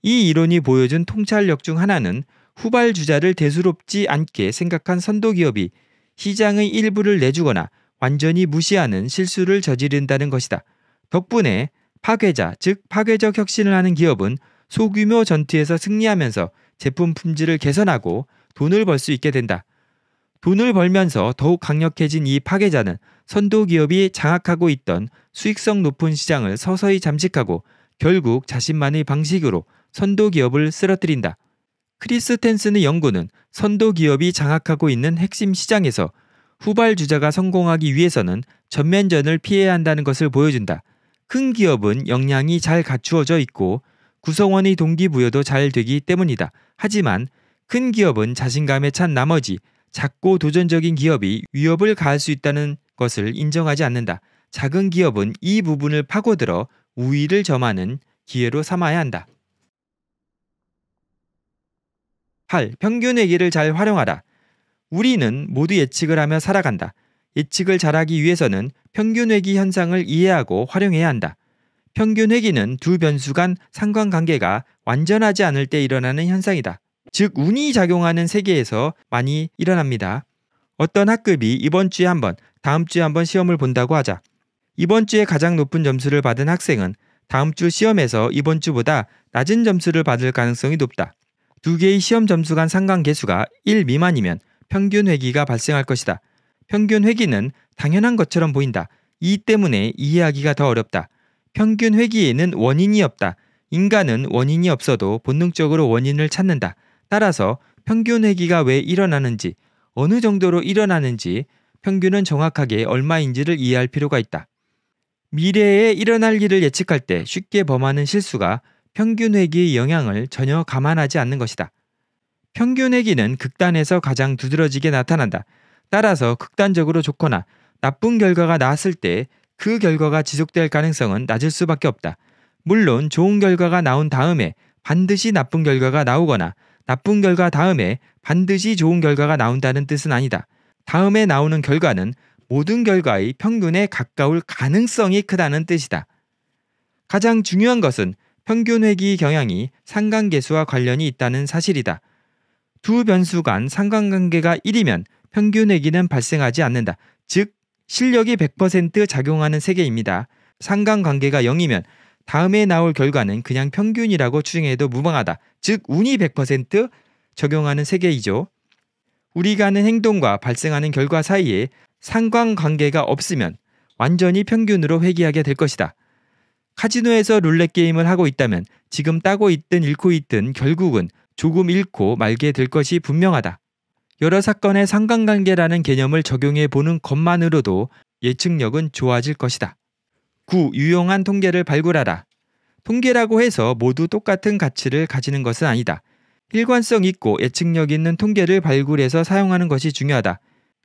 이 이론이 보여준 통찰력 중 하나는 후발 주자를 대수롭지 않게 생각한 선도 기업이 시장의 일부를 내주거나 완전히 무시하는 실수를 저지른다는 것이다. 덕분에 파괴자, 즉 파괴적 혁신을 하는 기업은 소규모 전투에서 승리하면서 제품 품질을 개선하고 돈을 벌 수 있게 된다. 돈을 벌면서 더욱 강력해진 이 파괴자는 선도 기업이 장악하고 있던 수익성 높은 시장을 서서히 잠식하고 결국 자신만의 방식으로 선도 기업을 쓰러뜨린다. 크리스텐스는 연구는 선도 기업이 장악하고 있는 핵심 시장에서 후발주자가 성공하기 위해서는 전면전을 피해야 한다는 것을 보여준다. 큰 기업은 역량이 잘 갖추어져 있고 구성원의 동기부여도 잘 되기 때문이다. 하지만 큰 기업은 자신감에 찬 나머지 작고 도전적인 기업이 위협을 가할 수 있다는 것을 인정하지 않는다. 작은 기업은 이 부분을 파고들어 우위를 점하는 기회로 삼아야 한다. 8. 평균 회계를 잘 활용하라. 우리는 모두 예측을 하며 살아간다. 예측을 잘하기 위해서는 평균 회기 현상을 이해하고 활용해야 한다. 평균 회기는 두 변수 간 상관관계가 완전하지 않을 때 일어나는 현상이다. 즉 운이 작용하는 세계에서 많이 일어납니다. 어떤 학급이 이번 주에 한 번, 다음 주에 한번 시험을 본다고 하자. 이번 주에 가장 높은 점수를 받은 학생은 다음 주 시험에서 이번 주보다 낮은 점수를 받을 가능성이 높다. 두 개의 시험 점수 간 상관 계수가1 미만이면 평균 회기가 발생할 것이다. 평균 회기는 당연한 것처럼 보인다. 이 때문에 이해하기가 더 어렵다. 평균 회기에는 원인이 없다. 인간은 원인이 없어도 본능적으로 원인을 찾는다. 따라서 평균 회기가 왜 일어나는지, 어느 정도로 일어나는지, 평균은 정확하게 얼마인지를 이해할 필요가 있다. 미래에 일어날 일을 예측할 때 쉽게 범하는 실수가 평균 회기의 영향을 전혀 감안하지 않는 것이다. 평균 회기는 극단에서 가장 두드러지게 나타난다. 따라서 극단적으로 좋거나 나쁜 결과가 나왔을 때 그 결과가 지속될 가능성은 낮을 수밖에 없다. 물론 좋은 결과가 나온 다음에 반드시 나쁜 결과가 나오거나 나쁜 결과 다음에 반드시 좋은 결과가 나온다는 뜻은 아니다. 다음에 나오는 결과는 모든 결과의 평균에 가까울 가능성이 크다는 뜻이다. 가장 중요한 것은 평균 회귀 경향이 상관계수와 관련이 있다는 사실이다. 두 변수 간 상관관계가 1이면 평균 회귀는 발생하지 않는다. 즉, 실력이 100% 작용하는 세계입니다. 상관관계가 0이면 다음에 나올 결과는 그냥 평균이라고 추정해도 무방하다. 즉 운이 100% 적용하는 세계이죠. 우리가 하는 행동과 발생하는 결과 사이에 상관관계가 없으면 완전히 평균으로 회귀하게 될 것이다. 카지노에서 룰렛 게임을 하고 있다면 지금 따고 있든 잃고 있든 결국은 조금 잃고 말게 될 것이 분명하다. 여러 사건의 상관관계라는 개념을 적용해 보는 것만으로도 예측력은 좋아질 것이다. 9. 유용한 통계를 발굴하라. 통계라고 해서 모두 똑같은 가치를 가지는 것은 아니다. 일관성 있고 예측력 있는 통계를 발굴해서 사용하는 것이 중요하다.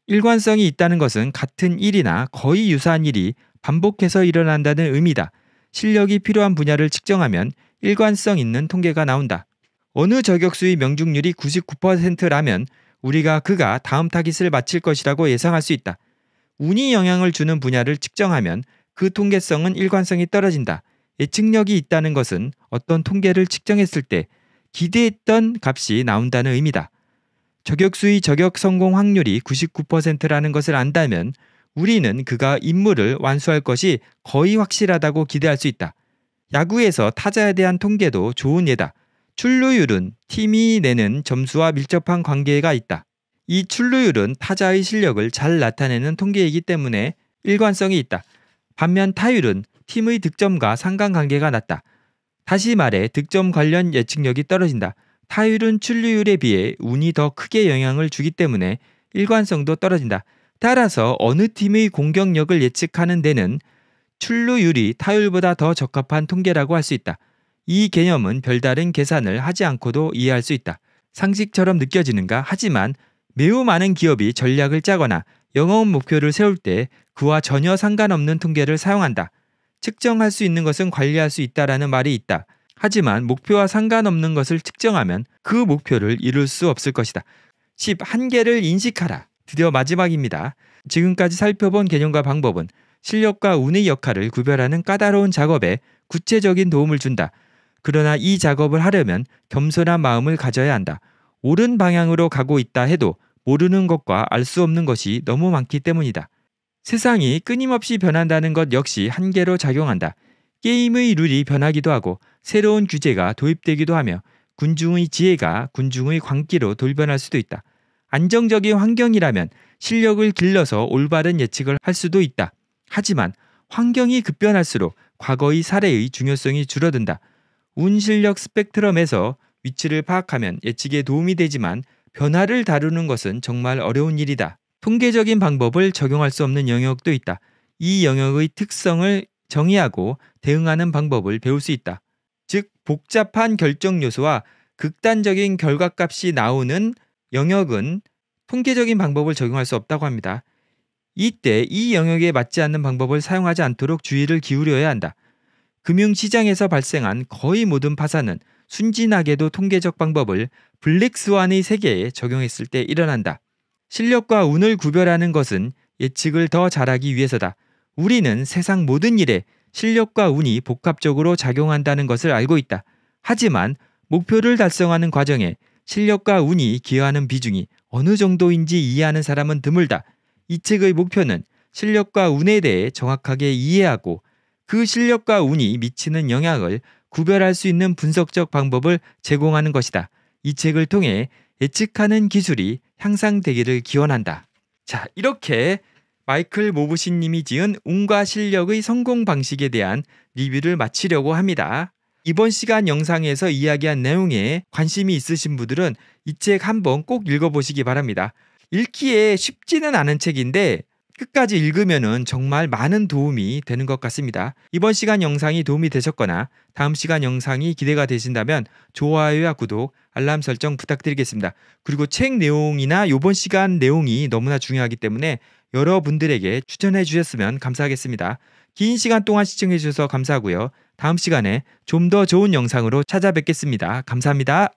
일관성이 있다는 것은 같은 일이나 거의 유사한 일이 반복해서 일어난다는 의미다. 실력이 필요한 분야를 측정하면 일관성 있는 통계가 나온다. 어느 저격수의 명중률이 99%라면 우리가 그가 다음 타깃을 맞힐 것이라고 예상할 수 있다. 운이 영향을 주는 분야를 측정하면 그 통계성은 일관성이 떨어진다. 예측력이 있다는 것은 어떤 통계를 측정했을 때 기대했던 값이 나온다는 의미다. 저격수의 저격 성공 확률이 99%라는 것을 안다면 우리는 그가 임무를 완수할 것이 거의 확실하다고 기대할 수 있다. 야구에서 타자에 대한 통계도 좋은 예다. 출루율은 팀이 내는 점수와 밀접한 관계가 있다. 이 출루율은 타자의 실력을 잘 나타내는 통계이기 때문에 일관성이 있다. 반면 타율은 팀의 득점과 상관관계가 낮다. 다시 말해 득점 관련 예측력이 떨어진다. 타율은 출루율에 비해 운이 더 크게 영향을 주기 때문에 일관성도 떨어진다. 따라서 어느 팀의 공격력을 예측하는 데는 출루율이 타율보다 더 적합한 통계라고 할 수 있다. 이 개념은 별다른 계산을 하지 않고도 이해할 수 있다. 상식처럼 느껴지는가? 하지만 매우 많은 기업이 전략을 짜거나 영어원 목표를 세울 때 그와 전혀 상관없는 통계를 사용한다. 측정할 수 있는 것은 관리할 수 있다라는 말이 있다. 하지만 목표와 상관없는 것을 측정하면 그 목표를 이룰 수 없을 것이다. 1 1개를 인식하라. 드디어 마지막입니다. 지금까지 살펴본 개념과 방법은 실력과 운의 역할을 구별하는 까다로운 작업에 구체적인 도움을 준다. 그러나 이 작업을 하려면 겸손한 마음을 가져야 한다. 옳은 방향으로 가고 있다 해도 모르는 것과 알 수 없는 것이 너무 많기 때문이다. 세상이 끊임없이 변한다는 것 역시 한계로 작용한다. 게임의 룰이 변하기도 하고 새로운 규제가 도입되기도 하며 군중의 지혜가 군중의 광기로 돌변할 수도 있다. 안정적인 환경이라면 실력을 길러서 올바른 예측을 할 수도 있다. 하지만 환경이 급변할수록 과거의 사례의 중요성이 줄어든다. 운 실력 스펙트럼에서 위치를 파악하면 예측에 도움이 되지만 변화를 다루는 것은 정말 어려운 일이다. 통계적인 방법을 적용할 수 없는 영역도 있다. 이 영역의 특성을 정의하고 대응하는 방법을 배울 수 있다. 즉, 복잡한 결정 요소와 극단적인 결과값이 나오는 영역은 통계적인 방법을 적용할 수 없다고 합니다. 이때 이 영역에 맞지 않는 방법을 사용하지 않도록 주의를 기울여야 한다. 금융시장에서 발생한 거의 모든 파산은 순진하게도 통계적 방법을 블랙스완의 세계에 적용했을 때 일어난다. 실력과 운을 구별하는 것은 예측을 더 잘하기 위해서다. 우리는 세상 모든 일에 실력과 운이 복합적으로 작용한다는 것을 알고 있다. 하지만 목표를 달성하는 과정에 실력과 운이 기여하는 비중이 어느 정도인지 이해하는 사람은 드물다. 이 책의 목표는 실력과 운에 대해 정확하게 이해하고 그 실력과 운이 미치는 영향을 구별할 수 있는 분석적 방법을 제공하는 것이다. 이 책을 통해 예측하는 기술이 향상되기를 기원한다. 자, 이렇게 마이클 모브신 님이 지은 운과 실력의 성공 방식에 대한 리뷰를 마치려고 합니다. 이번 시간 영상에서 이야기한 내용에 관심이 있으신 분들은 이 책 한번 꼭 읽어보시기 바랍니다. 읽기에 쉽지는 않은 책인데 끝까지 읽으면 정말 많은 도움이 되는 것 같습니다. 이번 시간 영상이 도움이 되셨거나 다음 시간 영상이 기대가 되신다면 좋아요와 구독, 알람 설정 부탁드리겠습니다. 그리고 책 내용이나 이번 시간 내용이 너무나 중요하기 때문에 여러분들에게 추천해 주셨으면 감사하겠습니다. 긴 시간 동안 시청해 주셔서 감사하고요. 다음 시간에 좀 더 좋은 영상으로 찾아뵙겠습니다. 감사합니다.